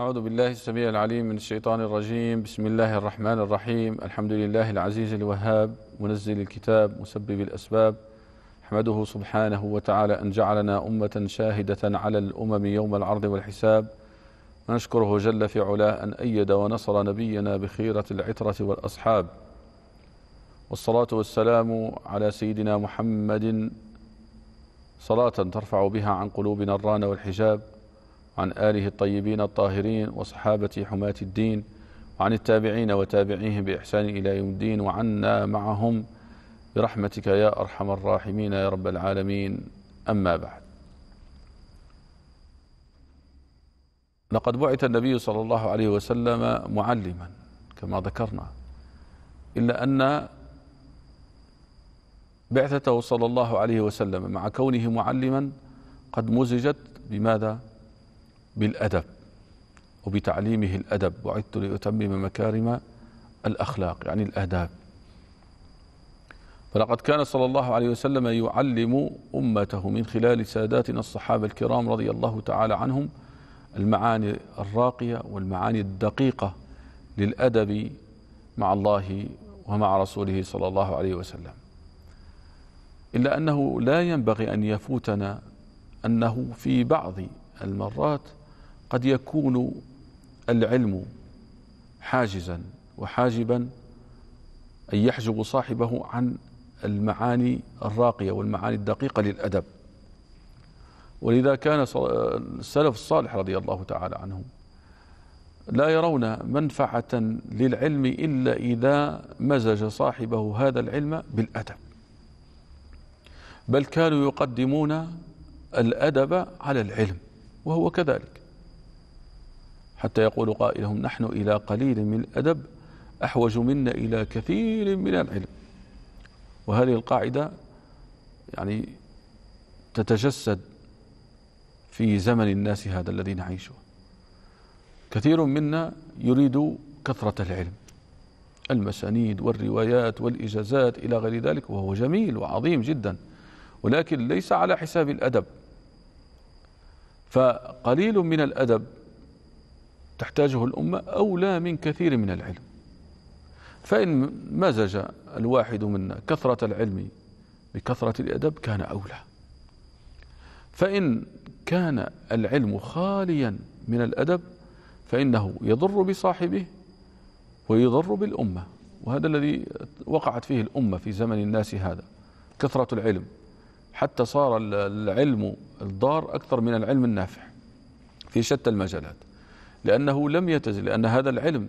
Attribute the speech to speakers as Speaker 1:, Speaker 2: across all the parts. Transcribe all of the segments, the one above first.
Speaker 1: أعوذ بالله السميع العليم من الشيطان الرجيم بسم الله الرحمن الرحيم الحمد لله العزيز الوهاب منزل الكتاب مسبب الأسباب أحمده سبحانه وتعالى أن جعلنا أمة شاهدة على الأمم يوم العرض والحساب ونشكره جل في علاه أن أيد ونصر نبينا بخيرة العترة والأصحاب والصلاة والسلام على سيدنا محمد صلاة ترفع بها عن قلوبنا الران والحجاب عن آله الطيبين الطاهرين وصحابة حماة الدين وعن التابعين وتابعيهم بإحسان إلى يوم الدين وعنا معهم برحمتك يا أرحم الراحمين يا رب العالمين أما بعد لقد بعث النبي صلى الله عليه وسلم معلما كما ذكرنا إلا أن بعثته صلى الله عليه وسلم مع كونه معلما قد مزجت بماذا بالأدب وبتعليمه الأدب وعدت لأتمم مكارم الأخلاق يعني الآداب فلقد كان صلى الله عليه وسلم يعلم أمته من خلال ساداتنا الصحابة الكرام رضي الله تعالى عنهم المعاني الراقية والمعاني الدقيقة للأدب مع الله ومع رسوله صلى الله عليه وسلم إلا أنه لا ينبغي أن يفوتنا أنه في بعض المرات قد يكون العلم حاجزا وحاجبا أن يحجب صاحبه عن المعاني الراقية والمعاني الدقيقة للأدب ولذا كان السلف الصالح رضي الله تعالى عنهم لا يرون منفعة للعلم إلا إذا مزج صاحبه هذا العلم بالأدب بل كانوا يقدمون الأدب على العلم وهو كذلك حتى يقول قائلهم نحن إلى قليل من الأدب أحوج منا إلى كثير من العلم وهذه القاعدة يعني تتجسد في زمن الناس هذا الذي نعيشه كثير منا يريد كثرة العلم المسانيد والروايات والإجازات إلى غير ذلك وهو جميل وعظيم جدا ولكن ليس على حساب الأدب فقليل من الأدب تحتاجه الأمة أولى من كثير من العلم فإن مزج الواحد منا كثرة العلم بكثرة الأدب كان أولى فإن كان العلم خاليا من الأدب فإنه يضر بصاحبه ويضر بالأمة وهذا الذي وقعت فيه الأمة في زمن الناس هذا كثرة العلم حتى صار العلم الضار أكثر من العلم النافع في شتى المجالات لأنه لم يتزل لأن هذا العلم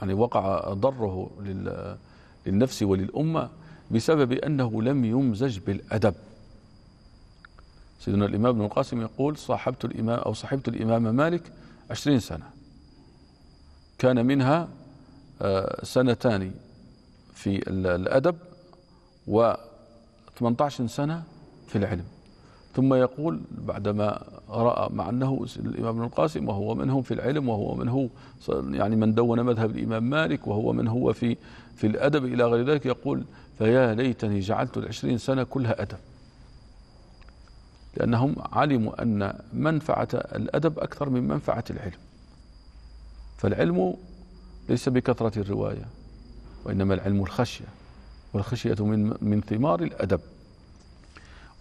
Speaker 1: يعني وقع ضره للنفس وللأمة بسبب أنه لم يمزج بالأدب سيدنا الإمام ابن القاسم يقول صاحبت الإمام أو صحبت الإمام مالك عشرين سنة كان منها آه، سنتان في الأدب و 18 سنة في العلم ثم يقول بعدما رأى مع أنه الإمام ابن القاسم وهو منهم في العلم وهو منه يعني من دون مذهب الإمام مالك وهو من هو في في الأدب إلى غير ذلك يقول فيا ليتني جعلت العشرين سنة كلها أدب لأنهم علموا أن منفعة الأدب أكثر من منفعة العلم فالعلم ليس بكثرة الرواية وإنما العلم الخشية والخشية من, من ثمار الأدب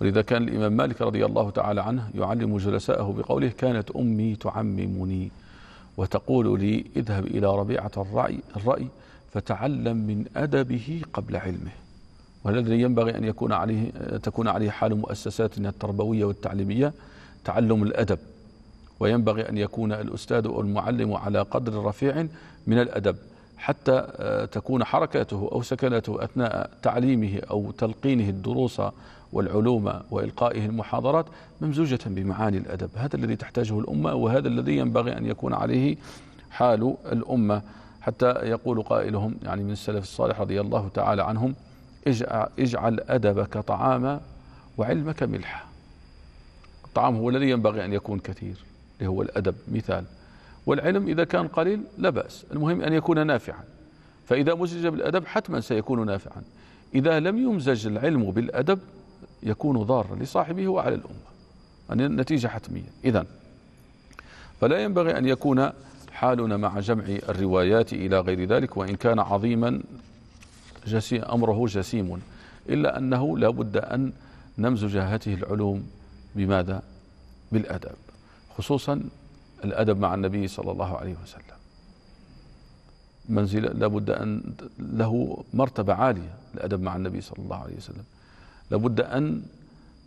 Speaker 1: ولذا كان الإمام مالك رضي الله تعالى عنه يعلم جلساءه بقوله كانت أمي تعممني وتقول لي اذهب إلى ربيعة الرأي, الرأي فتعلم من أدبه قبل علمه والذي ينبغي أن يكون عليه تكون عليه حال مؤسساتنا التربوية والتعليمية تعلم الأدب وينبغي أن يكون الأستاذ أو المعلم على قدر رفيع من الأدب حتى آه، تكون حركاته أو سكنته أثناء تعليمه أو تلقينه الدروس والعلوم وإلقائه المحاضرات ممزوجة بمعاني الأدب هذا الذي تحتاجه الأمة وهذا الذي ينبغي أن يكون عليه حال الأمة حتى يقول قائلهم يعني من السلف الصالح رضي الله تعالى عنهم اجعل أدبك طعاما وعلمك ملحا الطعام هو الذي ينبغي أن يكون كثير اللي هو الأدب مثال والعلم إذا كان قليل لا بأس المهم أن يكون نافعا فإذا مزج بالأدب حتما سيكون نافعا إذا لم يمزج العلم بالأدب يكون ضارا لصاحبه وعلى الأمة النتيجة يعني حتمية إذا فلا ينبغي أن يكون حالنا مع جمع الروايات إلى غير ذلك وإن كان عظيما جسي أمره جسيم إلا أنه لا بد أن نمزج هذه العلوم بماذا؟ بالأدب خصوصا الأدب مع النبي صلى الله عليه وسلم منزل لابد أن له مرتبة عالية الأدب مع النبي صلى الله عليه وسلم لابد أن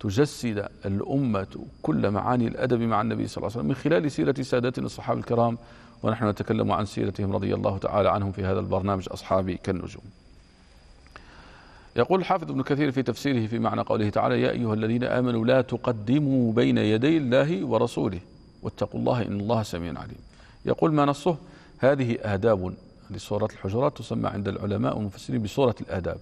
Speaker 1: تجسد الأمة كل معاني الأدب مع النبي صلى الله عليه وسلم من خلال سيرة سادتنا الصحابة الكرام ونحن نتكلم عن سيرتهم رضي الله تعالى عنهم في هذا البرنامج أصحابي كالنجوم يقول الحافظ ابن كثير في تفسيره في معنى قوله تعالى يا أيها الذين آمنوا لا تقدموا بين يدي الله ورسوله واتقوا الله إن الله سميع عليم يقول ما نصه هذه آداب لسورة الحجرات تسمى عند العلماء والمفسرين بسورة الآداب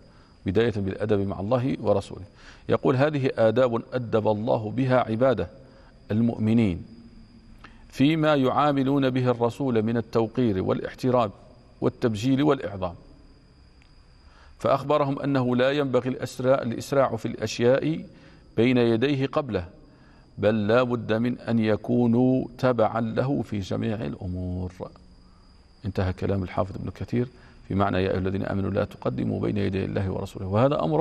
Speaker 1: بداية بالأدب مع الله ورسوله يقول هذه آداب أدب الله بها عباده المؤمنين فيما يعاملون به الرسول من التوقير والاحترام والتبجيل والإعظام فأخبرهم أنه لا ينبغي الإسراع في الأشياء بين يديه قبله بل لا بد من أن يكونوا تبعا له في جميع الأمور انتهى كلام الحافظ ابن كثير بمعنى يا أيها الذين آمنوا لا تقدموا بين يدي الله ورسوله وهذا أمر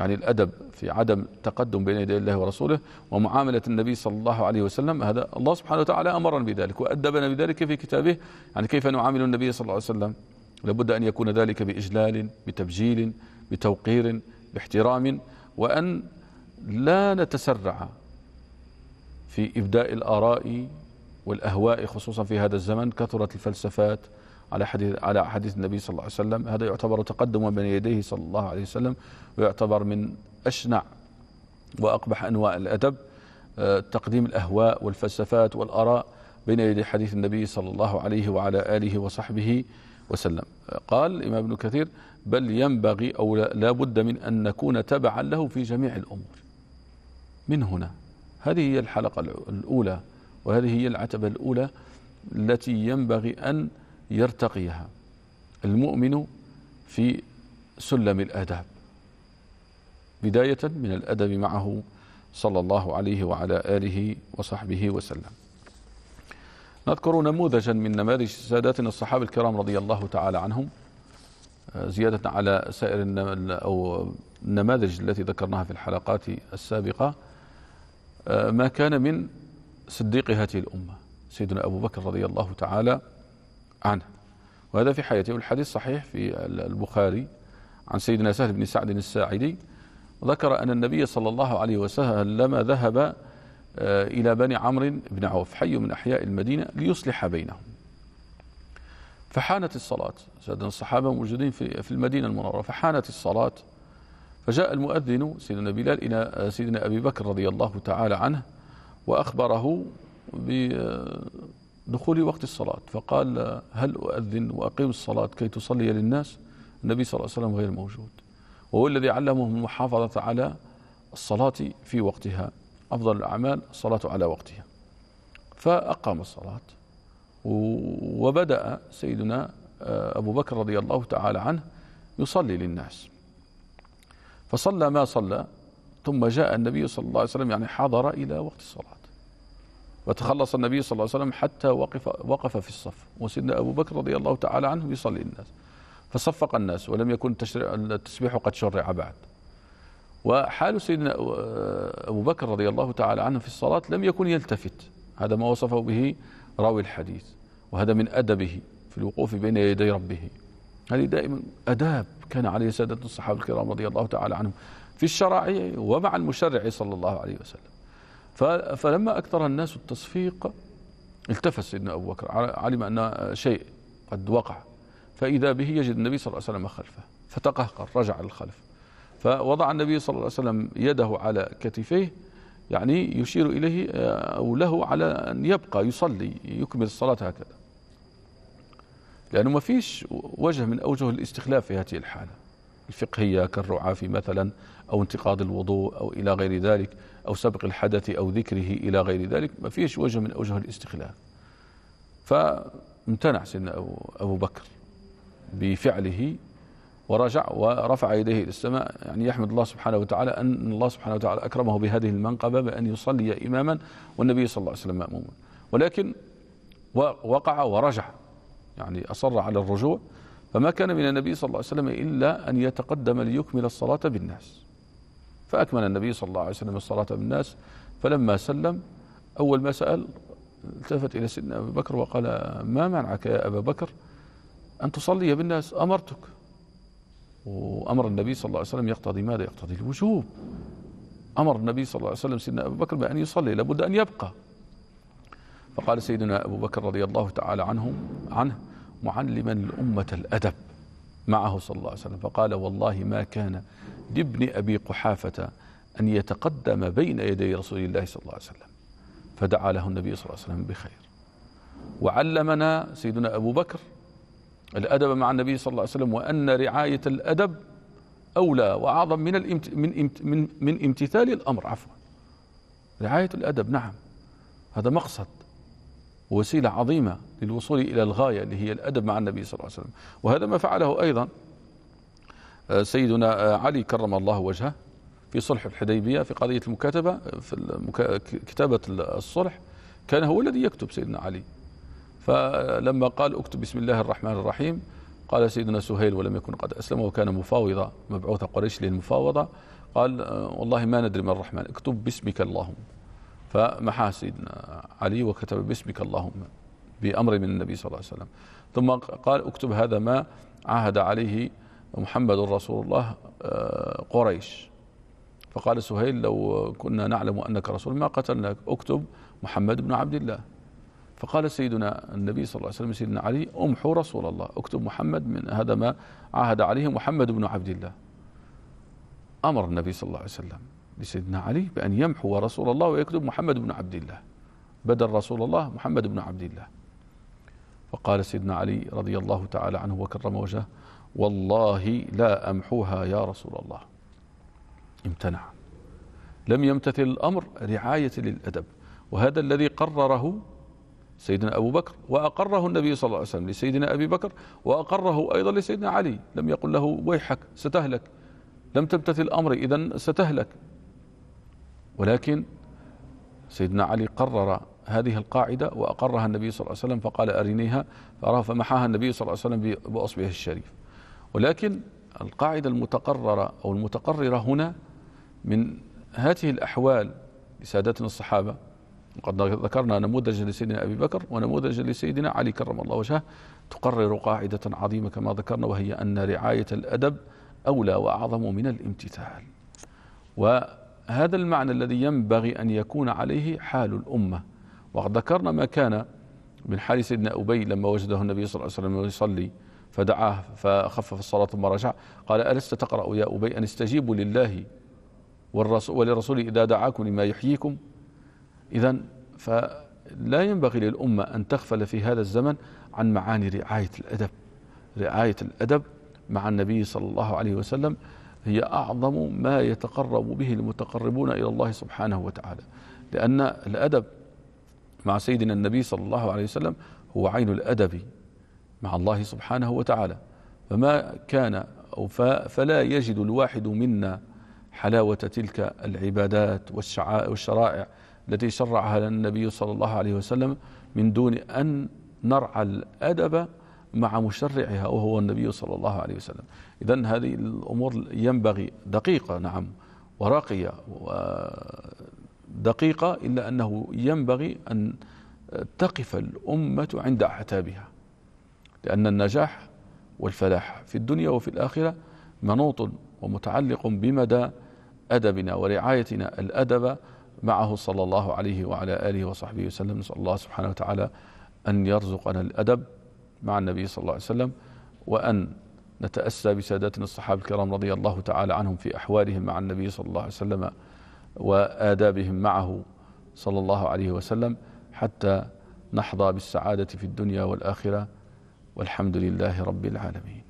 Speaker 1: يعني الأدب في عدم تقدم بين يدي الله ورسوله ومعاملة النبي صلى الله عليه وسلم هذا الله سبحانه وتعالى أمرنا بذلك وأدبنا بذلك في كتابه يعني كيف نعامل النبي صلى الله عليه وسلم لابد أن يكون ذلك بإجلال بتبجيل بتوقير باحترام وأن لا نتسرع في إبداء الآراء والأهواء خصوصا في هذا الزمن كثرت الفلسفات على حديث على حديث النبي صلى الله عليه وسلم هذا يعتبر تقدما بين يديه صلى الله عليه وسلم ويعتبر من أشنع وأقبح أنواع الأدب آه، تقديم الأهواء والفلسفات والآراء بين يدي حديث النبي صلى الله عليه وعلى آله وصحبه وسلم آه، قال الإمام ابن كثير بل ينبغي أو لا بد من أن نكون تبعا له في جميع الأمور من هنا هذه هي الحلقة الأولى وهذه هي العتبة الأولى التي ينبغي أن يرتقيها المؤمن في سلم الآداب بداية من الأدب معه صلى الله عليه وعلى آله وصحبه وسلم نذكر نموذجا من نماذج ساداتنا الصحابة الكرام رضي الله تعالى عنهم آه، زيادة على سائر أو النماذج التي ذكرناها في الحلقات السابقة آه، ما كان من صديق هذه الأمة سيدنا أبو بكر رضي الله تعالى عنه وهذا في حياته والحديث صحيح في البخاري عن سيدنا سهل بن سعد الساعدي ذكر أن النبي صلى الله عليه وسلم ذهب آه، إلى بني عمرو بن عوف حي من أحياء المدينة ليصلح بينهم فحانت الصلاة سيدنا الصحابة موجودين في المدينة المنورة فحانت الصلاة فجاء المؤذن سيدنا بلال إلى آه، سيدنا أبي بكر رضي الله تعالى عنه وأخبره دخول وقت الصلاة فقال هل أؤذن وأقيم الصلاة كي تصلي للناس النبي صلى الله عليه وسلم غير موجود وهو الذي علمهم المحافظة على الصلاة في وقتها أفضل الأعمال الصلاة على وقتها فأقام الصلاة وبدأ سيدنا آه، أبو بكر رضي الله تعالى عنه يصلي للناس فصلى ما صلى ثم جاء النبي صلى الله عليه وسلم يعني حضر إلى وقت الصلاة وتخلص النبي صلى الله عليه وسلم حتى وقف وقف في الصف وسيدنا ابو بكر رضي الله تعالى عنه يصلي الناس فصفق الناس ولم يكن التسبيح قد شرع بعد وحال سيدنا آه، ابو بكر رضي الله تعالى عنه في الصلاه لم يكن يلتفت هذا ما وصفه به راوي الحديث وهذا من ادبه في الوقوف بين يدي ربه هذه دائما اداب كان عليه ساده الصحابه الكرام رضي الله تعالى عنهم في الشرع ومع المشرع صلى الله عليه وسلم فلما أكثر الناس التصفيق التفت سيدنا أبو بكر علم أن شيء قد وقع فإذا به يجد النبي صلى الله عليه وسلم خلفه فتقهقر رجع للخلف فوضع النبي صلى الله عليه وسلم يده على كتفيه يعني يشير إليه آه، أو له على أن يبقى يصلي يكمل الصلاة هكذا لأنه ما فيش وجه من أوجه الاستخلاف في هذه الحالة الفقهية كالرعافي مثلا أو انتقاد الوضوء أو إلى غير ذلك أو سبق الحدث أو ذكره إلى غير ذلك ما فيش وجه من أوجه الاستخلاف فامتنع سيدنا أبو, أبو بكر بفعله ورجع ورفع يديه الى السماء يعني يحمد الله سبحانه وتعالى ان الله سبحانه وتعالى اكرمه بهذه المنقبه بان يصلي اماما والنبي صلى الله عليه وسلم ماموما ولكن وقع ورجع يعني اصر على الرجوع فما كان من النبي صلى الله عليه وسلم إلا أن يتقدم ليكمل الصلاة بالناس فأكمل النبي صلى الله عليه وسلم الصلاة بالناس فلما سلم أول ما سأل التفت إلى سيدنا أبي بكر وقال ما منعك يا أبا بكر أن تصلي بالناس أمرتك وأمر النبي صلى الله عليه وسلم يقتضي ماذا يقتضي الوجوب أمر النبي صلى الله عليه وسلم سيدنا أبو بكر بأن يصلي لابد أن يبقى فقال سيدنا أبو بكر رضي الله تعالى عنه عنه معلما الأمة الأدب معه صلى الله عليه وسلم فقال والله ما كان لابن أبي قحافة أن يتقدم بين يدي رسول الله صلى الله عليه وسلم فدعا له النبي صلى الله عليه وسلم بخير وعلمنا سيدنا أبو بكر الأدب مع النبي صلى الله عليه وسلم وأن رعاية الأدب أولى وأعظم من, الامت... من, امت... من, من امتثال الأمر عفوا رعاية الأدب نعم هذا مقصد وسيلة عظيمة للوصول إلى الغاية اللي هي الأدب مع النبي صلى الله عليه وسلم وهذا ما فعله أيضا آه، سيدنا آه، علي كرم الله وجهه في صلح الحديبية في قضية المكاتبة في كتابة الصلح كان هو الذي يكتب سيدنا علي فلما قال اكتب بسم الله الرحمن الرحيم قال سيدنا سهيل ولم يكن قد أسلم وكان مفاوضا مبعوث قريش للمفاوضة قال آه، والله ما ندري من الرحمن اكتب باسمك اللهم فمحى سيدنا علي وكتب باسمك اللهم بأمر من النبي صلى الله عليه وسلم ثم قال اكتب هذا ما عهد عليه محمد رسول الله آه، قريش فقال سهيل لو كنا نعلم أنك رسول ما قتلناك اكتب محمد بن عبد الله فقال سيدنا النبي صلى الله عليه وسلم سيدنا علي امحو رسول الله اكتب محمد من هذا ما عهد عليه محمد بن عبد الله أمر النبي صلى الله عليه وسلم لسيدنا علي بأن يمحو رسول الله ويكتب محمد بن عبد الله بدل رسول الله محمد بن عبد الله فقال سيدنا علي رضي الله تعالى عنه وكرم وجهه والله لا أمحوها يا رسول الله امتنع لم يمتثل الأمر رعاية للأدب وهذا الذي قرره سيدنا أبو بكر وأقره النبي صلى الله عليه وسلم لسيدنا أبي بكر وأقره أيضا لسيدنا علي لم يقل له ويحك ستهلك لم تمتثل الأمر إذا ستهلك ولكن سيدنا علي قرر هذه القاعدة وأقرها النبي صلى الله عليه وسلم فقال أرنيها فمحاها النبي صلى الله عليه وسلم بأصبعه الشريف ولكن القاعدة المتقررة أو المتقررة هنا من هذه الأحوال لسادتنا الصحابة وقد ذكرنا نموذجا لسيدنا أبي بكر ونموذجا لسيدنا علي كرم الله وجهه تقرر قاعدة عظيمة كما ذكرنا وهي أن رعاية الأدب أولى وأعظم من الامتثال و هذا المعنى الذي ينبغي أن يكون عليه حال الأمة وقد ذكرنا ما كان من حال سيدنا أبي لما وجده النبي صلى الله عليه وسلم يصلي فدعاه فخفف الصلاة ثم رجع قال ألست تقرأ يا أبي أن استجيبوا لله ولرسوله إذا دعاكم لما يحييكم إذا فلا ينبغي للأمة أن تغفل في هذا الزمن عن معاني رعاية الأدب رعاية الأدب مع النبي صلى الله عليه وسلم هي أعظم ما يتقرب به المتقربون إلى الله سبحانه وتعالى لأن الأدب مع سيدنا النبي صلى الله عليه وسلم هو عين الأدب مع الله سبحانه وتعالى فما كان أو فلا يجد الواحد منا حلاوة تلك العبادات والشرائع التي شرعها النبي صلى الله عليه وسلم من دون أن نرعى الأدب مع مشرعها وهو النبي صلى الله عليه وسلم إذا هذه الأمور ينبغي دقيقة نعم وراقية دقيقة إلا أنه ينبغي أن تقف الأمة عند أعتابها لأن النجاح والفلاح في الدنيا وفي الآخرة منوط ومتعلق بمدى أدبنا ورعايتنا الأدب معه صلى الله عليه وعلى آله وصحبه وسلم نسأل الله سبحانه وتعالى أن يرزقنا الأدب مع النبي صلى الله عليه وسلم وأن نتأسى بساداتنا الصحابة الكرام رضي الله تعالى عنهم في أحوالهم مع النبي صلى الله عليه وسلم وآدابهم معه صلى الله عليه وسلم حتى نحظى بالسعادة في الدنيا والآخرة والحمد لله رب العالمين